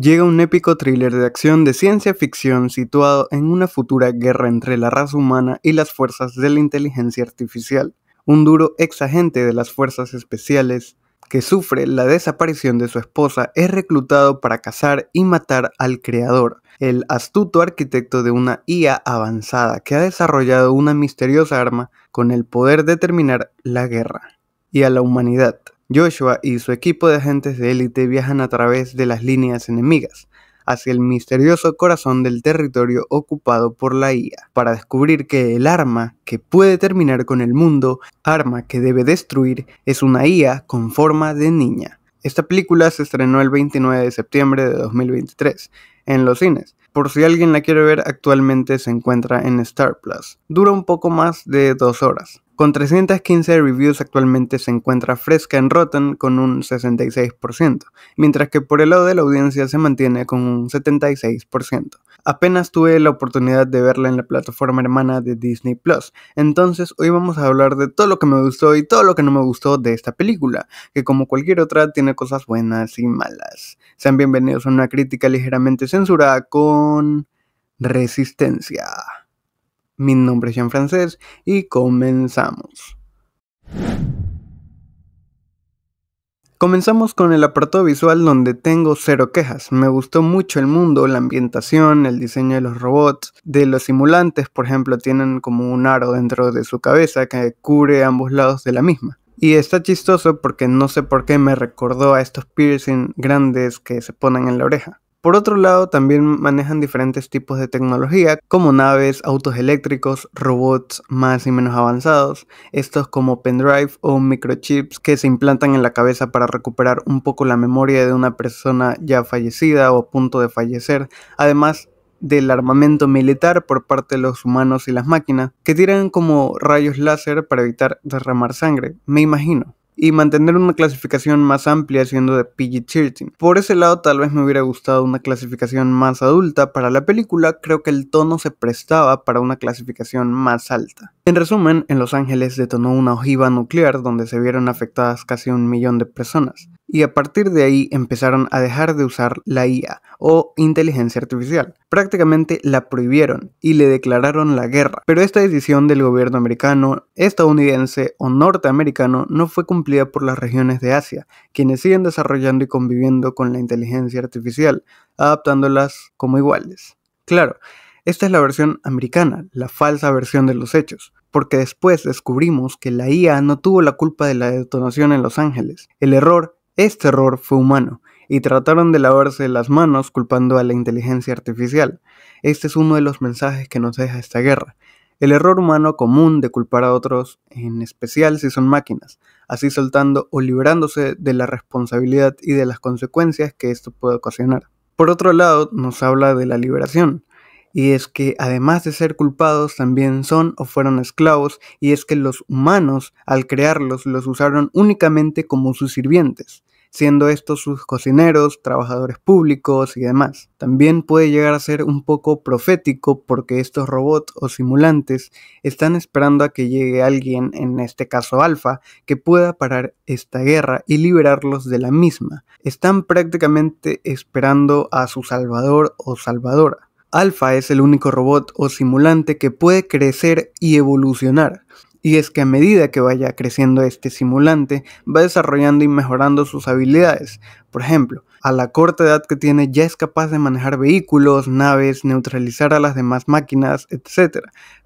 Llega un épico thriller de acción de ciencia ficción situado en una futura guerra entre la raza humana y las fuerzas de la inteligencia artificial, un duro ex agente de las fuerzas especiales que sufre la desaparición de su esposa es reclutado para cazar y matar al creador, el astuto arquitecto de una IA avanzada que ha desarrollado una misteriosa arma con el poder de terminar la guerra y a la humanidad. Joshua y su equipo de agentes de élite viajan a través de las líneas enemigas hacia el misterioso corazón del territorio ocupado por la IA, para descubrir que el arma que puede terminar con el mundo, arma que debe destruir, es una IA con forma de niña. Esta película se estrenó el 29 de septiembre de 2023 en los cines. Por si alguien la quiere ver, actualmente se encuentra en Star Plus. Dura un poco más de dos horas. Con 315 reviews actualmente se encuentra fresca en Rotten con un 66%, mientras que por el lado de la audiencia se mantiene con un 76%. Apenas tuve la oportunidad de verla en la plataforma hermana de Disney Plus, entonces hoy vamos a hablar de todo lo que me gustó y todo lo que no me gustó de esta película, que como cualquier otra tiene cosas buenas y malas. Sean bienvenidos a una crítica ligeramente censurada con resistencia. Mi nombre es Jean Francés y comenzamos. Comenzamos con el apartado visual donde tengo cero quejas. Me gustó mucho el mundo, la ambientación, el diseño de los robots, de los simulantes, por ejemplo, tienen como un aro dentro de su cabeza que cubre ambos lados de la misma. Y está chistoso porque no sé por qué me recordó a estos piercing grandes que se ponen en la oreja. Por otro lado, también manejan diferentes tipos de tecnología, como naves, autos eléctricos, robots más y menos avanzados, estos como pendrive o microchips que se implantan en la cabeza para recuperar un poco la memoria de una persona ya fallecida o a punto de fallecer, además del armamento militar por parte de los humanos y las máquinas, que tiran como rayos láser para evitar derramar sangre, me imagino y mantener una clasificación más amplia siendo de PG-13. Por ese lado tal vez me hubiera gustado una clasificación más adulta para la película, creo que el tono se prestaba para una clasificación más alta. En resumen, en Los Ángeles detonó una ojiva nuclear donde se vieron afectadas casi un millón de personas y a partir de ahí empezaron a dejar de usar la IA o inteligencia artificial. Prácticamente la prohibieron y le declararon la guerra. Pero esta decisión del gobierno americano, estadounidense o norteamericano no fue cumplida por las regiones de Asia, quienes siguen desarrollando y conviviendo con la inteligencia artificial, adaptándolas como iguales. Claro, esta es la versión americana, la falsa versión de los hechos, porque después descubrimos que la IA no tuvo la culpa de la detonación en Los Ángeles. El error este error fue humano y trataron de lavarse las manos culpando a la inteligencia artificial. Este es uno de los mensajes que nos deja esta guerra. El error humano común de culpar a otros, en especial si son máquinas, así soltando o liberándose de la responsabilidad y de las consecuencias que esto puede ocasionar. Por otro lado, nos habla de la liberación y es que además de ser culpados también son o fueron esclavos, y es que los humanos al crearlos los usaron únicamente como sus sirvientes, siendo estos sus cocineros, trabajadores públicos y demás. También puede llegar a ser un poco profético porque estos robots o simulantes están esperando a que llegue alguien, en este caso Alfa, que pueda parar esta guerra y liberarlos de la misma. Están prácticamente esperando a su salvador o salvadora. Alpha es el único robot o simulante que puede crecer y evolucionar. Y es que a medida que vaya creciendo este simulante, va desarrollando y mejorando sus habilidades. Por ejemplo, a la corta edad que tiene ya es capaz de manejar vehículos, naves, neutralizar a las demás máquinas, etc.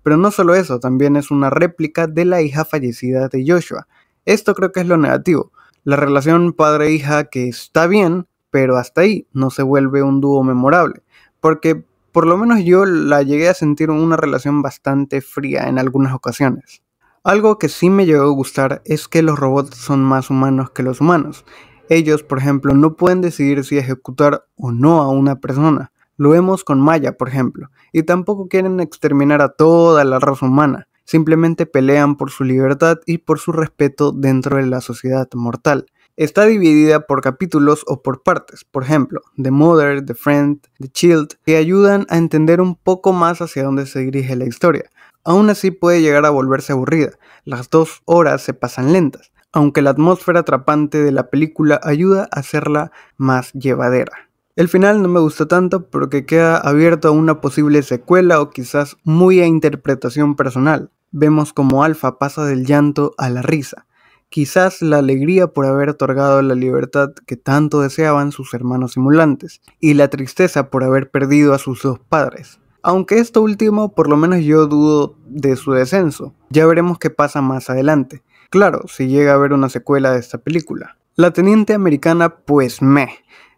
Pero no solo eso, también es una réplica de la hija fallecida de Joshua. Esto creo que es lo negativo. La relación padre-hija que está bien, pero hasta ahí no se vuelve un dúo memorable. Porque por lo menos yo la llegué a sentir una relación bastante fría en algunas ocasiones. Algo que sí me llegó a gustar es que los robots son más humanos que los humanos. Ellos, por ejemplo, no pueden decidir si ejecutar o no a una persona. Lo vemos con Maya, por ejemplo, y tampoco quieren exterminar a toda la raza humana. Simplemente pelean por su libertad y por su respeto dentro de la sociedad mortal. Está dividida por capítulos o por partes, por ejemplo, The Mother, The Friend, The Child, que ayudan a entender un poco más hacia dónde se dirige la historia. Aún así puede llegar a volverse aburrida, las dos horas se pasan lentas, aunque la atmósfera atrapante de la película ayuda a hacerla más llevadera. El final no me gustó tanto porque queda abierto a una posible secuela o quizás muy a interpretación personal. Vemos como Alfa pasa del llanto a la risa, quizás la alegría por haber otorgado la libertad que tanto deseaban sus hermanos simulantes, y la tristeza por haber perdido a sus dos padres. Aunque esto último, por lo menos yo dudo de su descenso, ya veremos qué pasa más adelante. Claro, si llega a haber una secuela de esta película. La teniente americana, pues me.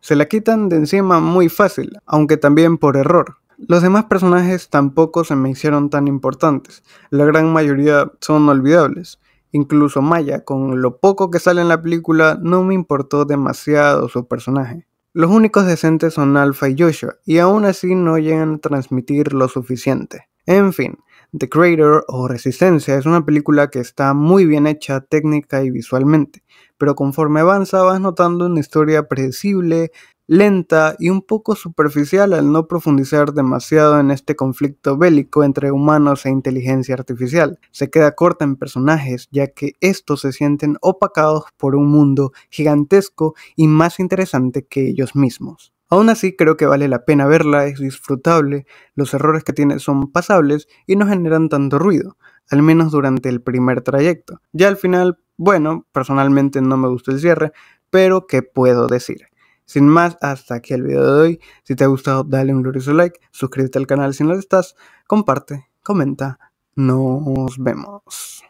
Se la quitan de encima muy fácil, aunque también por error. Los demás personajes tampoco se me hicieron tan importantes, la gran mayoría son olvidables. Incluso Maya, con lo poco que sale en la película, no me importó demasiado su personaje. Los únicos decentes son Alpha y Joshua, y aún así no llegan a transmitir lo suficiente. En fin, The Creator o Resistencia es una película que está muy bien hecha técnica y visualmente, pero conforme avanza vas notando una historia predecible, lenta y un poco superficial al no profundizar demasiado en este conflicto bélico entre humanos e inteligencia artificial. Se queda corta en personajes, ya que estos se sienten opacados por un mundo gigantesco y más interesante que ellos mismos. Aún así, creo que vale la pena verla, es disfrutable, los errores que tiene son pasables y no generan tanto ruido, al menos durante el primer trayecto. Ya al final, bueno, personalmente no me gustó el cierre, pero ¿qué puedo decir? Sin más, hasta aquí el video de hoy. Si te ha gustado, dale un glorioso like, suscríbete al canal si no lo estás, comparte, comenta, nos vemos.